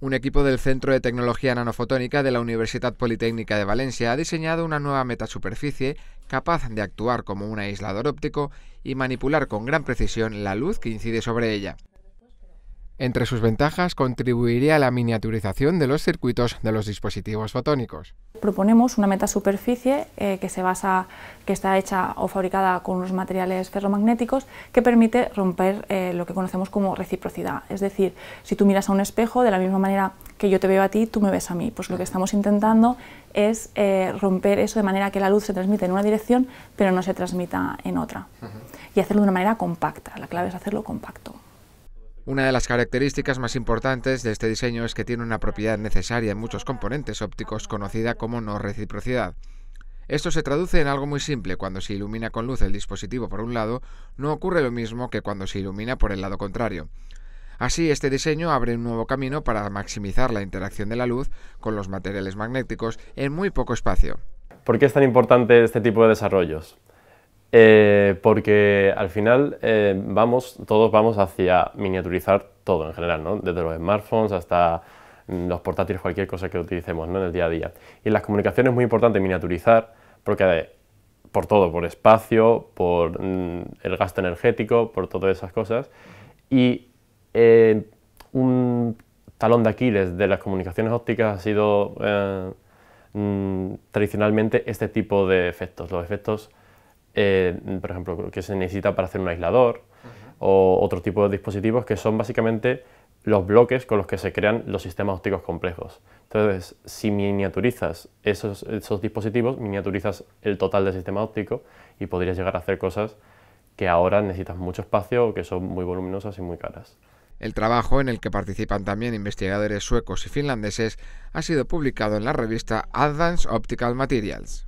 Un equipo del Centro de Tecnología Nanofotónica de la Universidad Politécnica de Valencia ha diseñado una nueva metasuperficie capaz de actuar como un aislador óptico y manipular con gran precisión la luz que incide sobre ella. Entre sus ventajas contribuiría a la miniaturización de los circuitos de los dispositivos fotónicos. Proponemos una metasuperficie eh, que se basa, que está hecha o fabricada con unos materiales ferromagnéticos que permite romper eh, lo que conocemos como reciprocidad. Es decir, si tú miras a un espejo de la misma manera que yo te veo a ti, tú me ves a mí. Pues lo que estamos intentando es eh, romper eso de manera que la luz se transmite en una dirección pero no se transmita en otra. Y hacerlo de una manera compacta. La clave es hacerlo compacto. Una de las características más importantes de este diseño es que tiene una propiedad necesaria en muchos componentes ópticos conocida como no reciprocidad. Esto se traduce en algo muy simple, cuando se ilumina con luz el dispositivo por un lado, no ocurre lo mismo que cuando se ilumina por el lado contrario. Así, este diseño abre un nuevo camino para maximizar la interacción de la luz con los materiales magnéticos en muy poco espacio. ¿Por qué es tan importante este tipo de desarrollos? Eh, porque al final eh, vamos, todos vamos hacia miniaturizar todo en general, ¿no? desde los smartphones hasta mm, los portátiles, cualquier cosa que utilicemos en el día a día. Y en las comunicaciones es muy importante miniaturizar porque por todo, por espacio, por mm, el gasto energético, por todas esas cosas. Y eh, un talón de Aquiles de las comunicaciones ópticas ha sido mm, tradicionalmente este tipo de efectos, los efectos eh, por ejemplo, que se necesita para hacer un aislador o otro tipo de dispositivos que son básicamente los bloques con los que se crean los sistemas ópticos complejos. Entonces, si miniaturizas esos, esos dispositivos, miniaturizas el total del sistema óptico y podrías llegar a hacer cosas que ahora necesitan mucho espacio o que son muy voluminosas y muy caras. El trabajo, en el que participan también investigadores suecos y finlandeses, ha sido publicado en la revista Advanced Optical Materials.